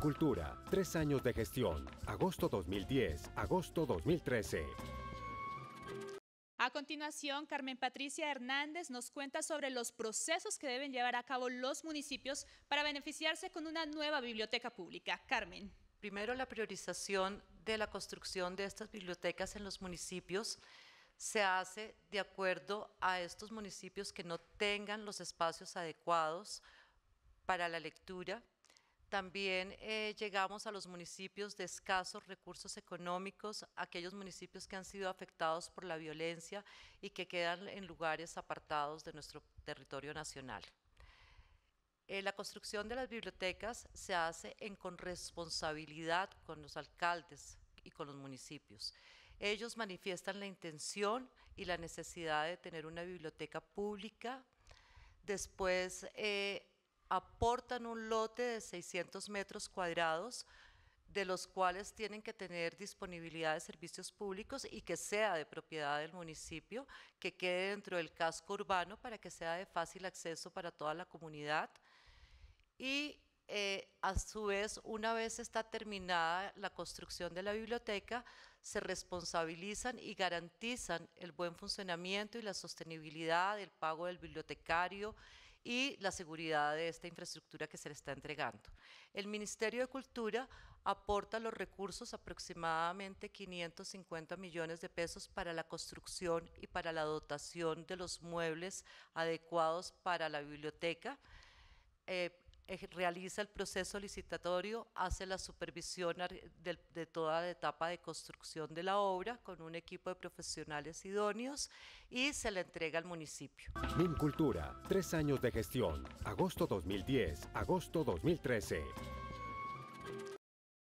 Cultura. tres años de gestión, agosto 2010, agosto 2013. A continuación, Carmen Patricia Hernández nos cuenta sobre los procesos que deben llevar a cabo los municipios para beneficiarse con una nueva biblioteca pública. Carmen. Primero, la priorización de la construcción de estas bibliotecas en los municipios se hace de acuerdo a estos municipios que no tengan los espacios adecuados para la lectura, también eh, llegamos a los municipios de escasos recursos económicos, aquellos municipios que han sido afectados por la violencia y que quedan en lugares apartados de nuestro territorio nacional. Eh, la construcción de las bibliotecas se hace en con responsabilidad con los alcaldes y con los municipios. Ellos manifiestan la intención y la necesidad de tener una biblioteca pública. Después, eh, aportan un lote de 600 metros cuadrados de los cuales tienen que tener disponibilidad de servicios públicos y que sea de propiedad del municipio, que quede dentro del casco urbano para que sea de fácil acceso para toda la comunidad. Y eh, a su vez, una vez está terminada la construcción de la biblioteca, se responsabilizan y garantizan el buen funcionamiento y la sostenibilidad, del pago del bibliotecario, y la seguridad de esta infraestructura que se le está entregando. El Ministerio de Cultura aporta los recursos, aproximadamente 550 millones de pesos para la construcción y para la dotación de los muebles adecuados para la biblioteca. Eh, eh, realiza el proceso licitatorio, hace la supervisión de, toda la etapa de construcción de la obra con un equipo de profesionales idóneos y se la entrega al municipio. Mincultura, Cultura, tres años de gestión, agosto 2010, agosto 2013.